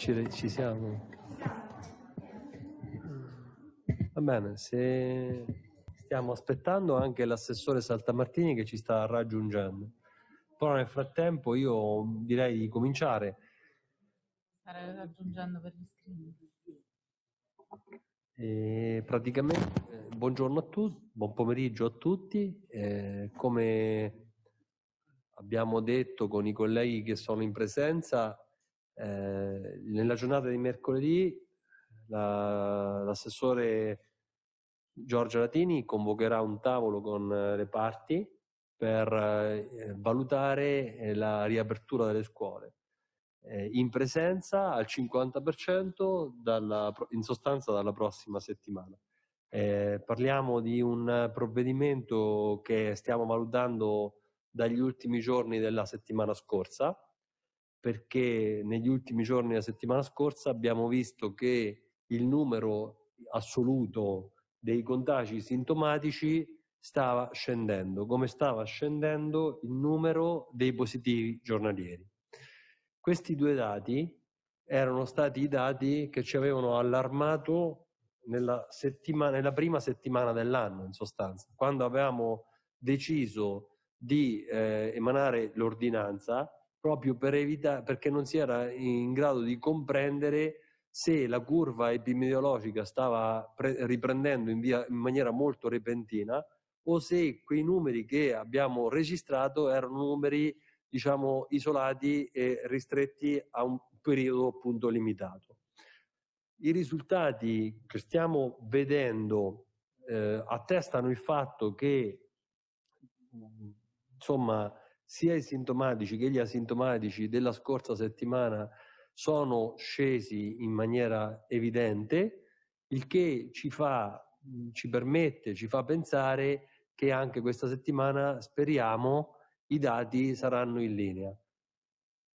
Ci, ci siamo? Va bene, se stiamo aspettando anche l'assessore Saltamartini che ci sta raggiungendo. Però nel frattempo io direi di cominciare. Starei raggiungendo per gli screen. praticamente, eh, buongiorno a tutti, buon pomeriggio a tutti. Eh, come abbiamo detto con i colleghi che sono in presenza, eh, nella giornata di mercoledì la, l'assessore Giorgio Latini convocherà un tavolo con eh, le parti per eh, valutare eh, la riapertura delle scuole eh, in presenza al 50% dalla, in sostanza dalla prossima settimana. parliamo di un provvedimento che stiamo valutando dagli ultimi giorni della settimana scorsa, perché negli ultimi giorni della settimana scorsa abbiamo visto che il numero assoluto dei contagi sintomatici stava scendendo, come stava scendendo il numero dei positivi giornalieri. Questi due dati erano stati i dati che ci avevano allarmato nella, settima, nella prima settimana dell'anno, in sostanza, quando avevamo deciso di eh, emanare l'ordinanza proprio per evitare, perché non si era in grado di comprendere se la curva epidemiologica stava pre- riprendendo in, via, in maniera molto repentina o se quei numeri che abbiamo registrato erano numeri diciamo isolati e ristretti a un periodo appunto limitato. I risultati che stiamo vedendo eh, attestano il fatto che insomma sia i sintomatici che gli asintomatici della scorsa settimana sono scesi in maniera evidente, il che ci fa, ci permette, ci fa pensare che anche questa settimana speriamo i dati saranno in linea.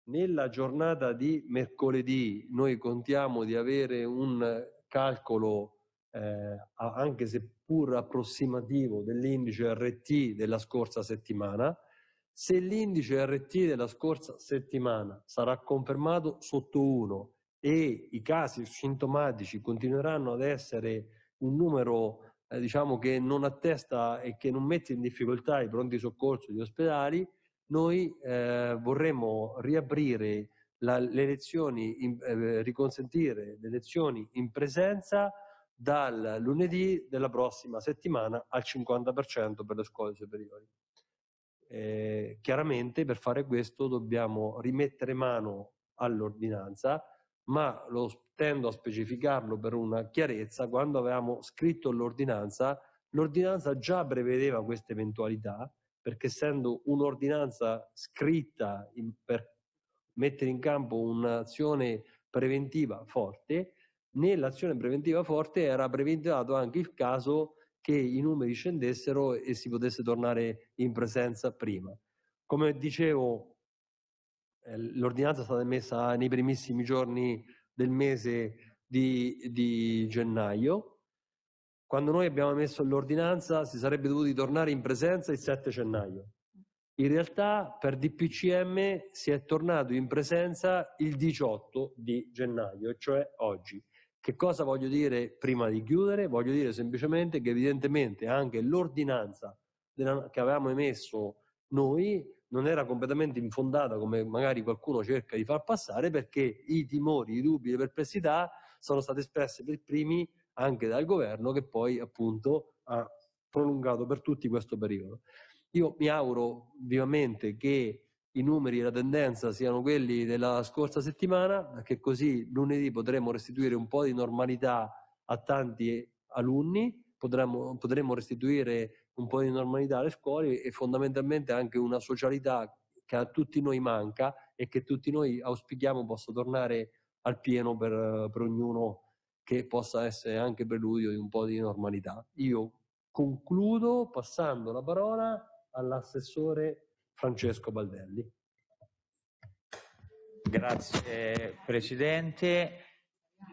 Nella giornata di mercoledì noi contiamo di avere un calcolo, eh, anche seppur approssimativo, dell'indice RT della scorsa settimana, se l'indice RT della scorsa settimana sarà confermato sotto 1 e i casi sintomatici continueranno ad essere un numero eh, diciamo che non attesta e che non mette in difficoltà i pronti soccorso gli ospedali, noi eh, vorremmo riaprire la, le lezioni, in, eh, riconsentire le elezioni in presenza dal lunedì della prossima settimana al 50% per le scuole superiori. Eh, chiaramente per fare questo dobbiamo rimettere mano all'ordinanza, ma lo tendo a specificarlo per una chiarezza, quando avevamo scritto l'ordinanza, l'ordinanza già prevedeva questa eventualità, perché essendo un'ordinanza scritta in, per mettere in campo un'azione preventiva forte, nell'azione preventiva forte era preventivato anche il caso che i numeri scendessero e si potesse tornare in presenza prima. Come dicevo, eh, l'ordinanza è stata emessa nei primissimi giorni del mese di, di gennaio. Quando noi abbiamo emesso l'ordinanza si sarebbe dovuti tornare in presenza il 7 gennaio. In realtà per DPCM si è tornato in presenza il 18 di gennaio, cioè oggi. Che cosa voglio dire prima di chiudere? Voglio dire semplicemente che evidentemente anche l'ordinanza che avevamo emesso noi non era completamente infondata come magari qualcuno cerca di far passare perché i timori, i dubbi, le perplessità sono state espresse per primi anche dal governo che poi appunto ha prolungato per tutti questo periodo. Io mi auguro vivamente che i numeri e la tendenza siano quelli della scorsa settimana, che così lunedì potremo restituire un po' di normalità a tanti alunni, potremmo, potremo restituire un po' di normalità alle scuole e fondamentalmente anche una socialità che a tutti noi manca e che tutti noi auspichiamo possa tornare al pieno per, per ognuno che possa essere anche preludio di un po' di normalità. Io concludo passando la parola all'assessore Francesco Baldelli. Grazie Presidente.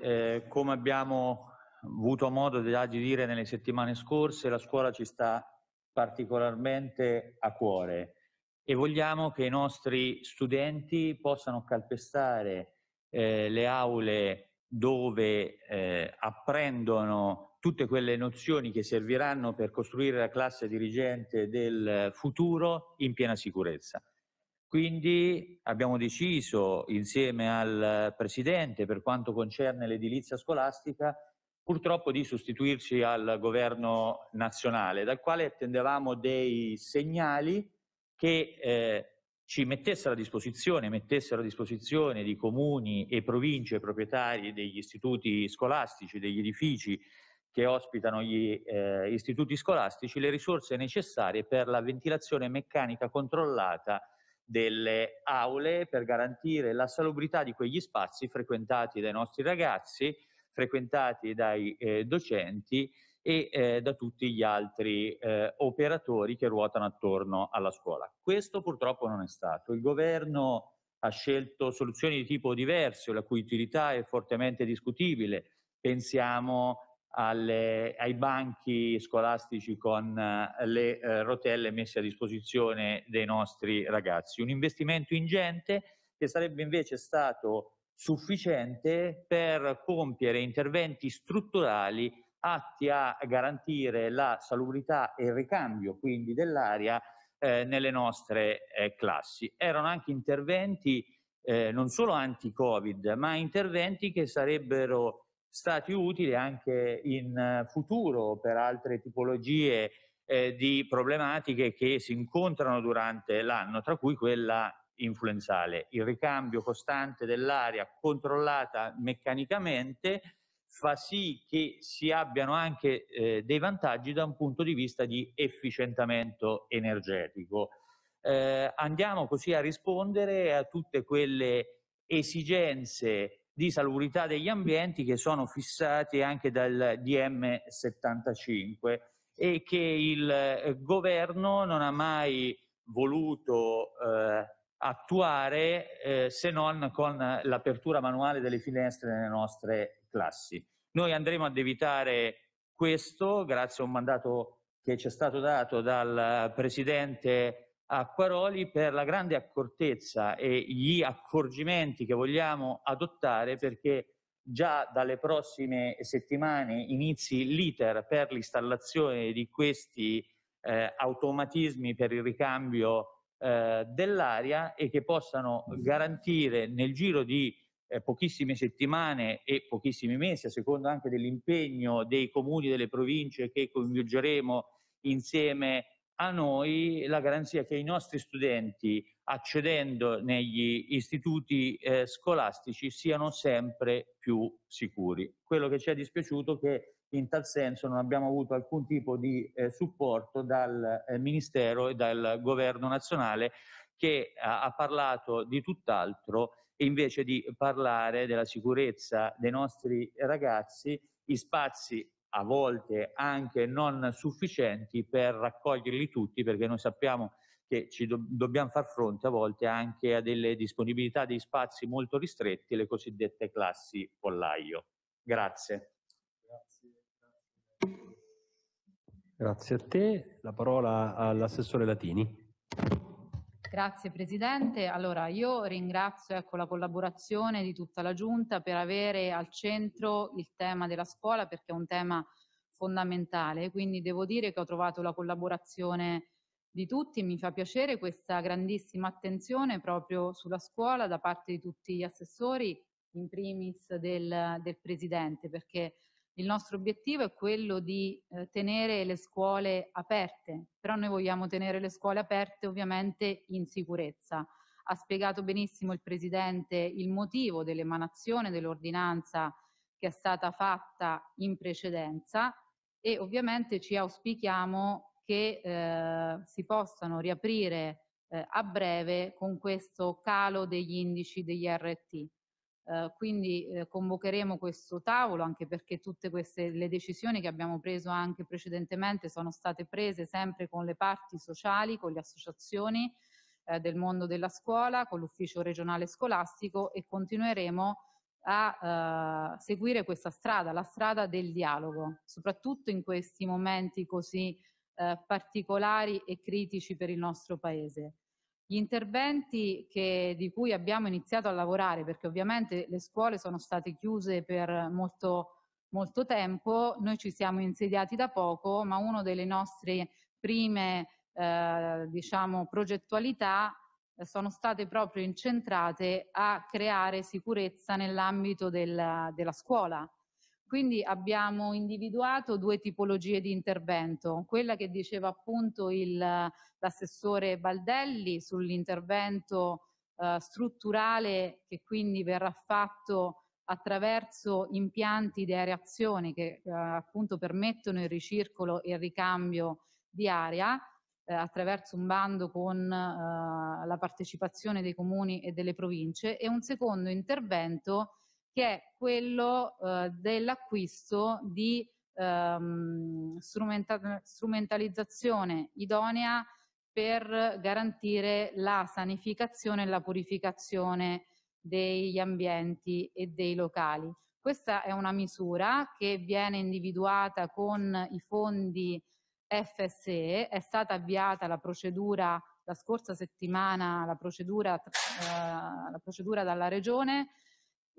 Eh, come abbiamo avuto modo di dire nelle settimane scorse, la scuola ci sta particolarmente a cuore e vogliamo che i nostri studenti possano calpestare eh, le aule dove eh, apprendono tutte quelle nozioni che serviranno per costruire la classe dirigente del futuro in piena sicurezza. Quindi abbiamo deciso insieme al Presidente per quanto concerne l'edilizia scolastica purtroppo di sostituirci al governo nazionale dal quale attendevamo dei segnali che eh, ci mettessero a disposizione, mettessero a disposizione di comuni e province proprietari degli istituti scolastici, degli edifici, che ospitano gli eh, istituti scolastici le risorse necessarie per la ventilazione meccanica controllata delle aule per garantire la salubrità di quegli spazi frequentati dai nostri ragazzi, frequentati dai eh, docenti e eh, da tutti gli altri eh, operatori che ruotano attorno alla scuola. Questo purtroppo non è stato. Il governo ha scelto soluzioni di tipo diverso, la cui utilità è fortemente discutibile. Pensiamo alle, ai banchi scolastici con eh, le eh, rotelle messe a disposizione dei nostri ragazzi. Un investimento ingente che sarebbe invece stato sufficiente per compiere interventi strutturali atti a garantire la salubrità e il ricambio quindi dell'aria eh, nelle nostre eh, classi. Erano anche interventi eh, non solo anti-Covid, ma interventi che sarebbero stati utili anche in eh, futuro per altre tipologie eh, di problematiche che si incontrano durante l'anno, tra cui quella influenzale. Il ricambio costante dell'aria controllata meccanicamente fa sì che si abbiano anche eh, dei vantaggi da un punto di vista di efficientamento energetico. Eh, andiamo così a rispondere a tutte quelle esigenze di salubrità degli ambienti che sono fissati anche dal DM75 e che il eh, governo non ha mai voluto eh, attuare eh, se non con l'apertura manuale delle finestre nelle nostre classi. Noi andremo ad evitare questo grazie a un mandato che ci è stato dato dal Presidente a Quaroli per la grande accortezza e gli accorgimenti che vogliamo adottare perché già dalle prossime settimane inizi l'iter per l'installazione di questi eh, automatismi per il ricambio eh, dell'aria e che possano garantire nel giro di eh, pochissime settimane e pochissimi mesi, a seconda anche dell'impegno dei comuni, delle province che coinvolgeremo insieme a noi la garanzia che i nostri studenti, accedendo negli istituti eh, scolastici, siano sempre più sicuri. Quello che ci è dispiaciuto è che in tal senso non abbiamo avuto alcun tipo di eh, supporto dal eh, Ministero e dal Governo nazionale che ha, ha parlato di tutt'altro e invece di parlare della sicurezza dei nostri ragazzi, gli spazi a volte anche non sufficienti per raccoglierli tutti, perché noi sappiamo che ci do- dobbiamo far fronte a volte anche a delle disponibilità di spazi molto ristretti, le cosiddette classi pollaio. Grazie. Grazie a te. La parola all'assessore Latini. Grazie Presidente. Allora, io ringrazio ecco, la collaborazione di tutta la Giunta per avere al centro il tema della scuola perché è un tema fondamentale, quindi devo dire che ho trovato la collaborazione di tutti, mi fa piacere questa grandissima attenzione proprio sulla scuola da parte di tutti gli assessori, in primis del, del Presidente, perché il nostro obiettivo è quello di eh, tenere le scuole aperte, però noi vogliamo tenere le scuole aperte ovviamente in sicurezza. Ha spiegato benissimo il Presidente il motivo dell'emanazione dell'ordinanza che è stata fatta in precedenza e ovviamente ci auspichiamo che eh, si possano riaprire eh, a breve con questo calo degli indici degli RT. Uhm, quindi eh, convocheremo questo tavolo anche perché tutte queste, le decisioni che abbiamo preso anche precedentemente sono state prese sempre con le parti sociali, con le associazioni eh, del mondo della scuola, con l'ufficio regionale scolastico e continueremo a uhm, seguire questa strada, la strada del dialogo, soprattutto in questi momenti così particolari e critici per il nostro Paese. Gli interventi che, di cui abbiamo iniziato a lavorare, perché ovviamente le scuole sono state chiuse per molto, molto tempo, noi ci siamo insediati da poco, ma una delle nostre prime eh, diciamo, progettualità eh, sono state proprio incentrate a creare sicurezza nell'ambito della, della scuola quindi abbiamo individuato due tipologie di intervento, quella che diceva appunto il, l'assessore Baldelli sull'intervento eh, strutturale che quindi verrà fatto attraverso impianti di aerazione che eh, appunto permettono il ricircolo e il ricambio di aria eh, attraverso un bando con eh, la partecipazione dei comuni e delle province e un secondo intervento che è quello eh, dell'acquisto di ehm, strumenta- strumentalizzazione idonea per garantire la sanificazione e la purificazione degli ambienti e dei locali. Questa è una misura che viene individuata con i fondi FSE, è stata avviata la procedura la scorsa settimana, la procedura, eh, la procedura dalla Regione,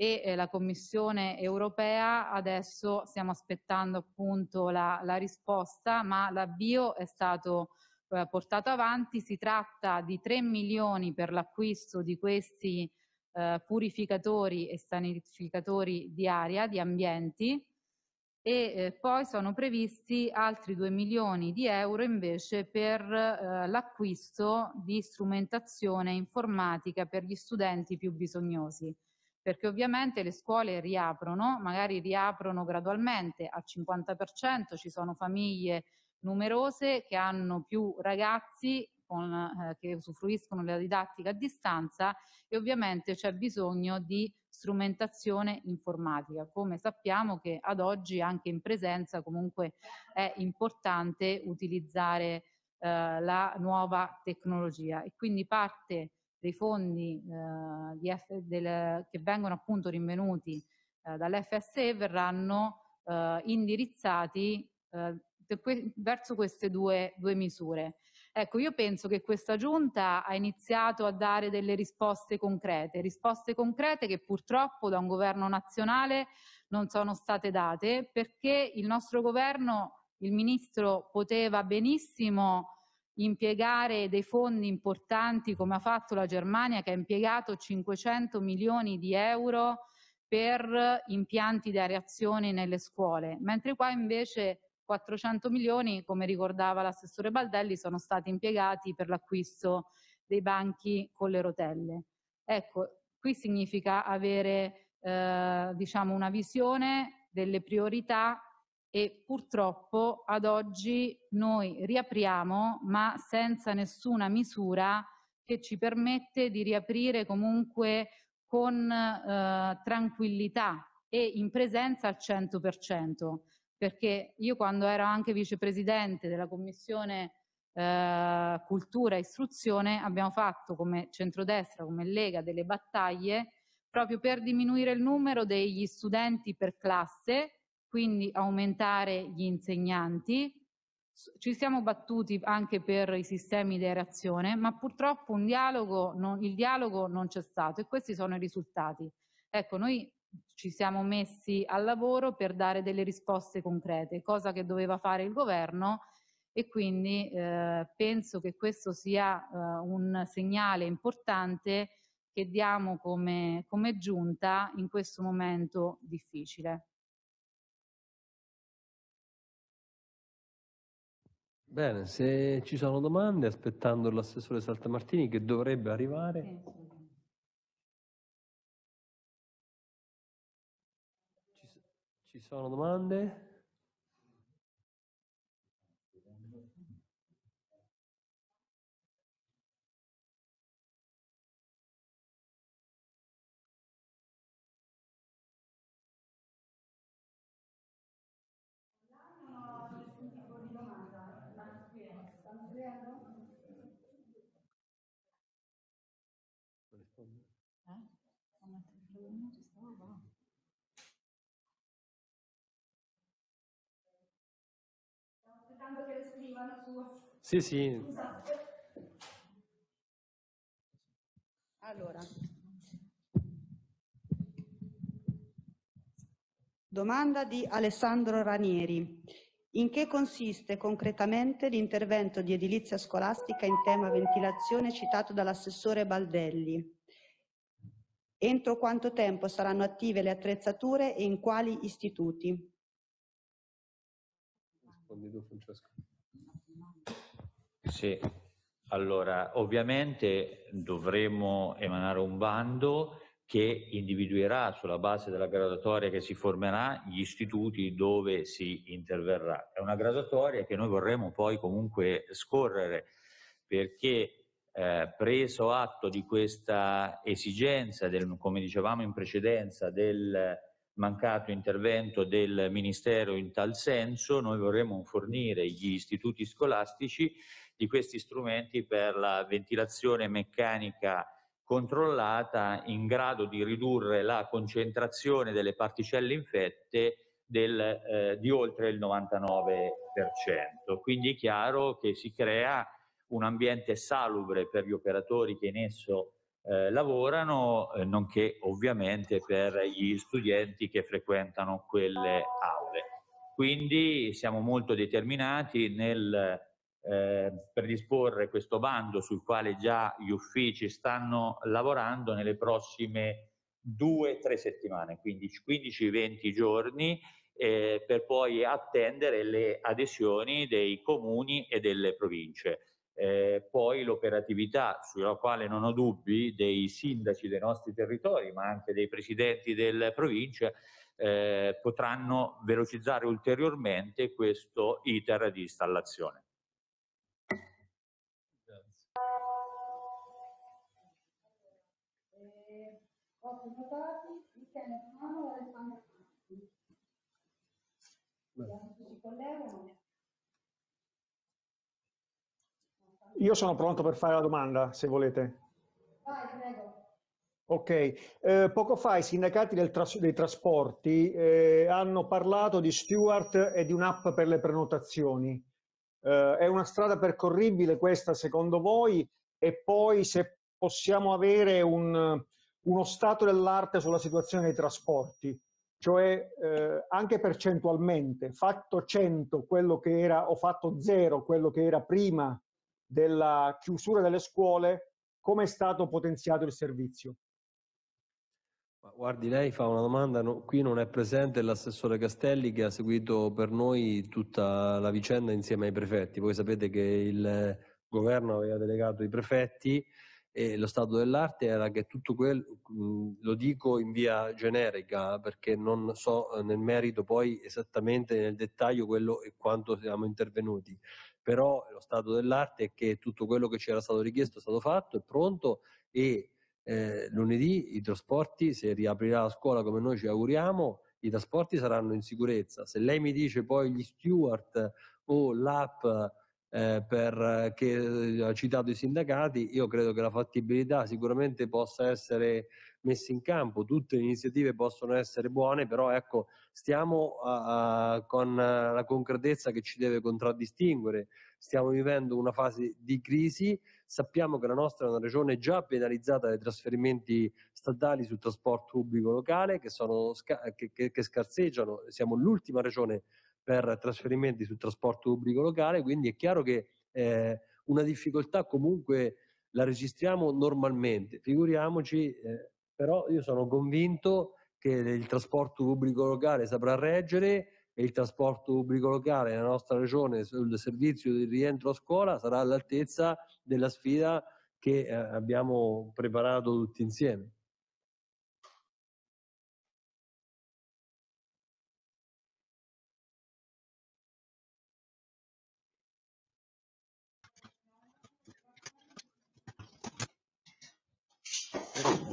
e eh, la Commissione europea adesso stiamo aspettando appunto la, la risposta, ma l'avvio è stato eh, portato avanti, si tratta di 3 milioni per l'acquisto di questi eh, purificatori e sanificatori di aria, di ambienti, e eh, poi sono previsti altri 2 milioni di euro invece per eh, l'acquisto di strumentazione informatica per gli studenti più bisognosi perché ovviamente le scuole riaprono, magari riaprono gradualmente al 50%, ci sono famiglie numerose che hanno più ragazzi con, eh, che usufruiscono della didattica a distanza e ovviamente c'è bisogno di strumentazione informatica, come sappiamo che ad oggi anche in presenza comunque è importante utilizzare eh, la nuova tecnologia e quindi parte dei fondi eh, F, del, che vengono appunto rinvenuti eh, dall'FSE verranno eh, indirizzati eh, que verso queste due, due, misure. Ecco, io penso che questa giunta ha iniziato a dare delle risposte concrete, risposte concrete che purtroppo da un governo nazionale non sono state date perché il nostro governo, il ministro poteva benissimo impiegare dei fondi importanti come ha fatto la Germania che ha impiegato 500 milioni di euro per impianti di areazione nelle scuole, mentre qua invece 400 milioni, come ricordava l'assessore Baldelli, sono stati impiegati per l'acquisto dei banchi con le rotelle. Ecco, qui significa avere eh, diciamo una visione delle priorità e purtroppo ad oggi noi riapriamo ma senza nessuna misura che ci permette di riaprire comunque con eh, tranquillità e in presenza al 100%, perché io quando ero anche vicepresidente della Commissione eh, Cultura e Istruzione abbiamo fatto come centrodestra, come Lega, delle battaglie proprio per diminuire il numero degli studenti per classe quindi aumentare gli insegnanti. Ci siamo battuti anche per i sistemi di reazione, ma purtroppo dialogo non, il dialogo non c'è stato e questi sono i risultati. Ecco, noi ci siamo messi al lavoro per dare delle risposte concrete, cosa che doveva fare il governo e quindi eh, penso che questo sia eh, un segnale importante che diamo come, come giunta in questo momento difficile. Bene, se ci sono domande, aspettando l'assessore Saltamartini che dovrebbe arrivare. Eh, ci sono domande? giorno ci stavo qua. aspettando che lo scrivano su. Sì, sì. Scusate. Allora. Domanda di Alessandro Ranieri. In che consiste concretamente l'intervento di edilizia scolastica in tema ventilazione citato dall'assessore Baldelli? Entro quanto tempo saranno attive le attrezzature e in quali istituti? Sì, allora ovviamente dovremo emanare un bando che individuerà sulla base della graduatoria che si formerà gli istituti dove si interverrà. È una graduatoria che noi vorremmo poi comunque scorrere perché eh, preso atto di questa esigenza, del, come dicevamo in precedenza, del mancato intervento del Ministero in tal senso, noi vorremmo fornire gli istituti scolastici di questi strumenti per la ventilazione meccanica controllata in grado di ridurre la concentrazione delle particelle infette del, eh, di oltre il 99%. Quindi è chiaro che si crea un ambiente salubre per gli operatori che in esso eh, lavorano, eh, nonché ovviamente per gli studenti che frequentano quelle aule. Quindi siamo molto determinati nel eh, predisporre questo bando sul quale già gli uffici stanno lavorando nelle prossime due o tre settimane, quindi 15-20 giorni, eh, per poi attendere le adesioni dei comuni e delle province. Eh, poi l'operatività, sulla quale non ho dubbi, dei sindaci dei nostri territori, ma anche dei presidenti delle province, eh, potranno velocizzare ulteriormente questo iter di installazione. Grazie. Io sono pronto per fare la domanda, se volete. Vai, prego. Ok, eh, poco fa i sindacati tras dei trasporti eh, hanno parlato di Stewart e di un'app per le prenotazioni. Eh, è una strada percorribile questa secondo voi? E poi se possiamo avere un, uno stato dell'arte sulla situazione dei trasporti, cioè eh, anche percentualmente, fatto 100 quello che era o fatto 0 quello che era prima della chiusura delle scuole, come è stato potenziato il servizio? Guardi, lei fa una domanda, no, qui non è presente l'assessore Castelli che ha seguito per noi tutta la vicenda insieme ai prefetti. Voi sapete che il governo aveva delegato i prefetti e lo stato dell'arte era che tutto quello, lo dico in via generica perché non so eh, nel merito poi esattamente nel dettaglio quello e quanto siamo intervenuti, però lo stato dell'arte è che tutto quello che ci era stato richiesto è stato fatto, è pronto e eh, lunedì i trasporti, se riaprirà la scuola come noi ci auguriamo, i trasporti saranno in sicurezza. Se lei mi dice poi gli steward o l'app eh, per, che ha citato i sindacati, io credo che la fattibilità sicuramente possa essere messe in campo, tutte le iniziative possono essere buone, però ecco, stiamo uh, con la concretezza che ci deve contraddistinguere, stiamo vivendo una fase di crisi, sappiamo che la nostra è una regione già penalizzata dai trasferimenti statali sul trasporto pubblico locale che, sono, che, che, che scarseggiano, siamo l'ultima regione per trasferimenti sul trasporto pubblico locale, quindi è chiaro che eh, una difficoltà comunque la registriamo normalmente, figuriamoci eh, però io sono convinto che il trasporto pubblico locale saprà reggere e il trasporto pubblico locale nella nostra regione sul servizio di rientro a scuola sarà all'altezza della sfida che eh, abbiamo preparato tutti insieme.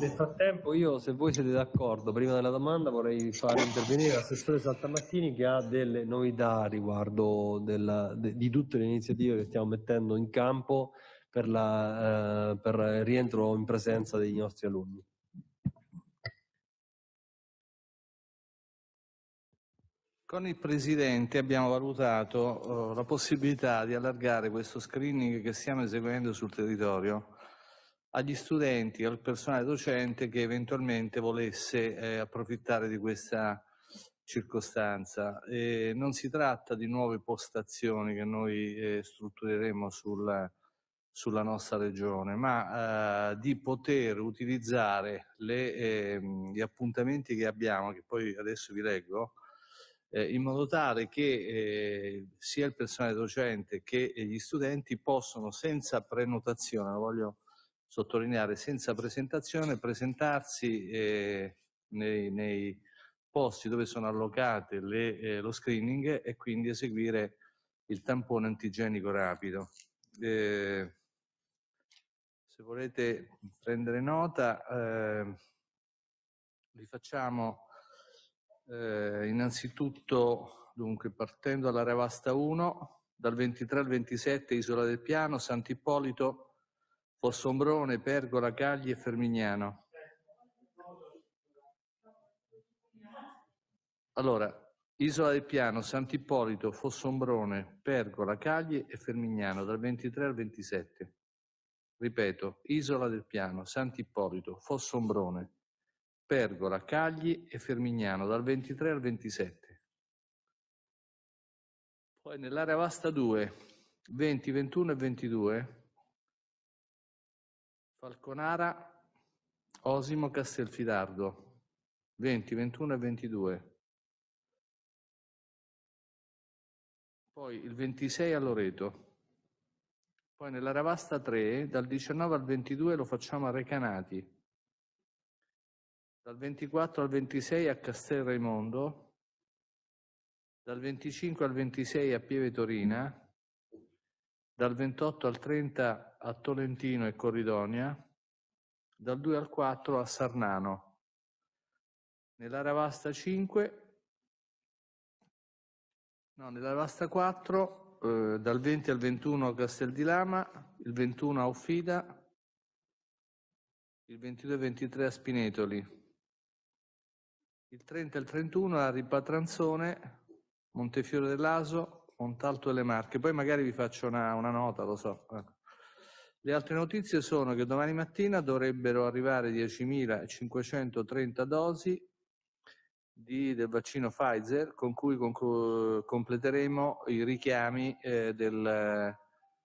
Nel frattempo io, se voi siete d'accordo, prima della domanda vorrei fare intervenire l'assessore Saltamattini che ha delle novità riguardo della, de, di tutte le iniziative che stiamo mettendo in campo per, la, eh, per il rientro in presenza dei nostri alunni. Con il Presidente abbiamo valutato uh, la possibilità di allargare questo screening che stiamo eseguendo sul territorio agli studenti, al personale docente che eventualmente volesse eh, approfittare di questa circostanza. Eh, non si tratta di nuove postazioni che noi eh, struttureremo sul, sulla nostra regione, ma eh, di poter utilizzare le, ehm, gli appuntamenti che abbiamo, che poi adesso vi leggo, eh, in modo tale che eh, sia il personale docente che gli studenti possono senza prenotazione, lo voglio sottolineare senza presentazione, presentarsi eh, nei, nei, posti dove sono allocate le, eh, lo screening e quindi eseguire il tampone antigenico rapido. Eh, se volete prendere nota, eh, li facciamo eh, innanzitutto dunque, partendo dall'area vasta 1, dal 23 al 27 Isola del Piano, Sant'Ippolito, Fossombrone, Pergola, Cagli e Fermignano. Allora, Isola del Piano, Sant'Ippolito, Fossombrone, Pergola, Cagli e Fermignano dal 23 al 27. Ripeto, Isola del Piano, Sant'Ippolito, Fossombrone, Pergola, Cagli e Fermignano dal 23 al 27. Poi nell'area vasta 2, 20, 21 e 22 Falconara, Osimo Castelfidardo, 20, 21 e 22. Poi il 26 a Loreto. Poi nella Ravasta 3, dal 19 al 22 lo facciamo a Recanati. Dal 24 al 26 a Castel Raimondo. Dal 25 al 26 a Pieve Torina. Dal 28 al 30 a a Tolentino e Corridonia, dal 2 al 4 a Sarnano. Nell'area vasta 5, no, nell'area vasta 4, eh, dal 20 al 21 a Castel di Lama, il 21 a Uffida, il 22 e 23 a Spinetoli, il 30 e il 31 a Ripatranzone, Montefiore dell'Aso, Montalto e le Marche. Poi magari vi faccio una, una nota, lo so. Ecco. Le altre notizie sono che domani mattina dovrebbero arrivare 10.530 dosi di, del vaccino Pfizer con cui conclu- completeremo i richiami eh, del,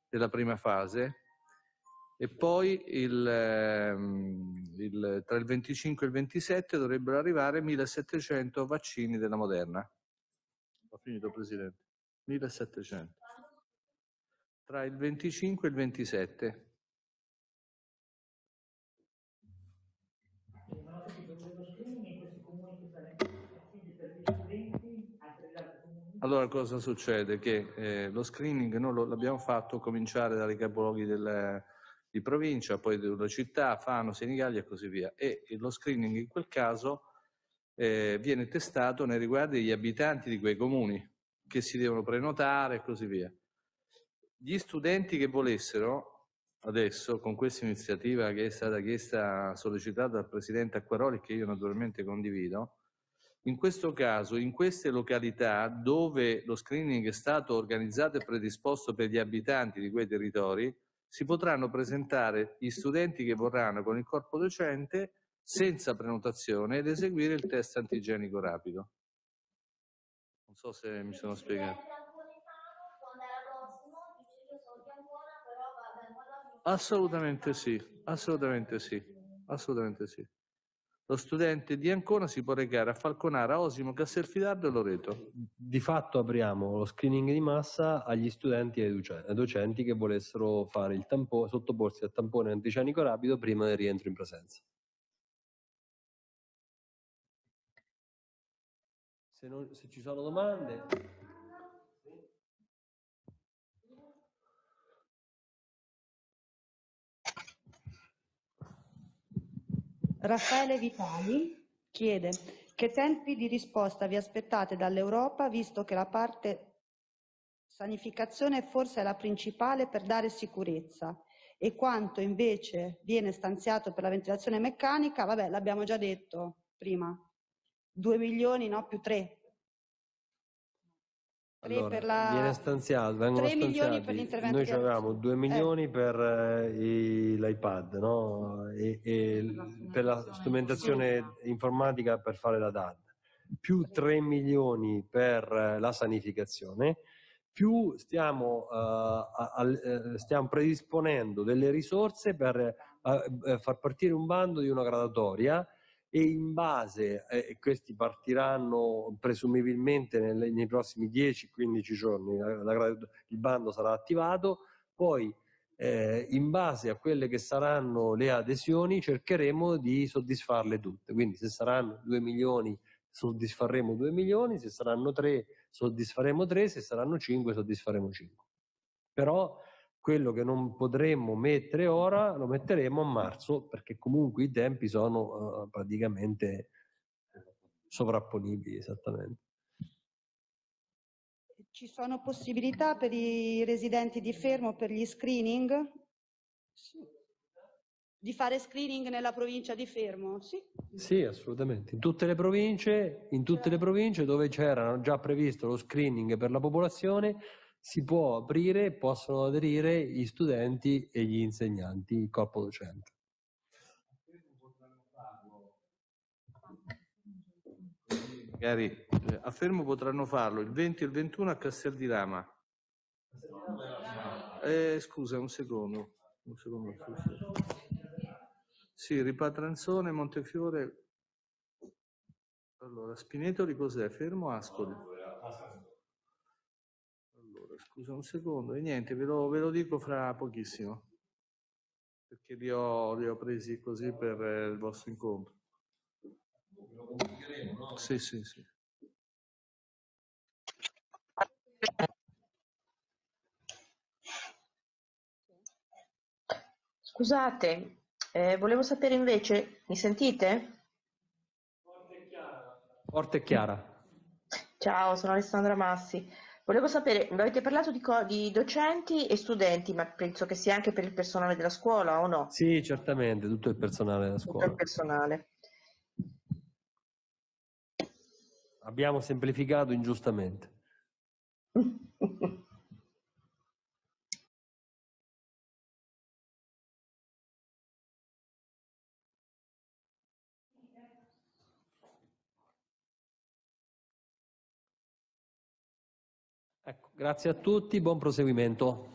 della prima fase e poi il, ehm, il, tra il 25 e il 27 dovrebbero arrivare 1700 vaccini della Moderna. Ho finito Presidente. 1700 tra il 25 e il 27. Allora cosa succede? Che eh, lo screening noi l'abbiamo fatto cominciare dai capoluoghi di provincia, poi della città, Fano, Senigallia e così via. E lo screening in quel caso eh, viene testato nei riguardi degli abitanti di quei comuni che si devono prenotare e così via gli studenti che volessero, adesso con questa iniziativa che è stata chiesta, sollecitata dal Presidente Acquaroli, che io naturalmente condivido, in questo caso, in queste località dove lo screening è stato organizzato e predisposto per gli abitanti di quei territori, si potranno presentare gli studenti che vorranno con il corpo docente senza prenotazione ed eseguire il test antigenico rapido. Non so se mi sono spiegato. Assolutamente sì, assolutamente sì, assolutamente sì. Lo studente di Ancona si può recare a Falconara, Osimo, Castelfidardo e Loreto. Di fatto apriamo lo screening di massa agli studenti e ai docenti che volessero tampo, sottoporsi al tampone antigenico rapido prima del rientro in presenza. se, non, se ci sono domande... Raffaele Vitali chiede che tempi di risposta vi aspettate dall'Europa, visto che la parte sanificazione forse è la principale per dare sicurezza e quanto invece viene stanziato per la ventilazione meccanica, vabbè, l'abbiamo già detto prima, 2 milioni, no, più 3, allora, la... viene stanziato, vengono 3 eh. milioni per l'intervento. Noi avevamo 2 milioni eh. per l'iPad no? e, e per, la per la strumentazione informatica per fare la DAD, più 3 milioni per eh, la sanificazione, più stiamo, eh, a, eh, stiamo predisponendo delle risorse per far partire un bando di una gradatoria e in base, eh, questi partiranno presumibilmente nel, nei prossimi 10-15 giorni, la, la, il bando sarà attivato, poi eh, in base a quelle che saranno le adesioni cercheremo di soddisfarle tutte, quindi se saranno 2 milioni soddisfaremo 2 milioni, se saranno 3 soddisfaremo 3, se saranno 5 soddisfaremo 5. Però quello che non potremmo mettere ora lo metteremo a marzo perché comunque i tempi sono uh, praticamente eh, sovrapponibili esattamente. Ci sono possibilità per i residenti di Fermo per gli screening? Sì. Di fare screening nella provincia di Fermo? Sì, sì assolutamente. In tutte le province, in tutte le certo. province dove c'era già previsto lo screening per la popolazione, si può aprire, possono aderire gli studenti e gli insegnanti, il corpo docente. Magari eh, a Fermo potranno farlo il 20 e il 21 a Castel di Rama. Eh, scusa, un secondo. Un secondo. Sì, Ripatranzone, Montefiore. Allora, Spinetoli cos'è? Fermo Ascoli scusa un secondo, e niente, ve lo, ve lo dico fra pochissimo, perché li ho, li ho, presi così per eh, il vostro incontro. Sì, sì, sì. Scusate, eh, volevo sapere invece, mi sentite? Forte e chiara. Forte e chiara. Ciao, sono Alessandra Massi. Volevo sapere, avete parlato di, co- di docenti e studenti, ma penso che sia anche per il personale della scuola o no? Sì, certamente, tutto il personale della scuola. Tutto il personale. Abbiamo semplificato ingiustamente. Grazie a tutti, buon proseguimento.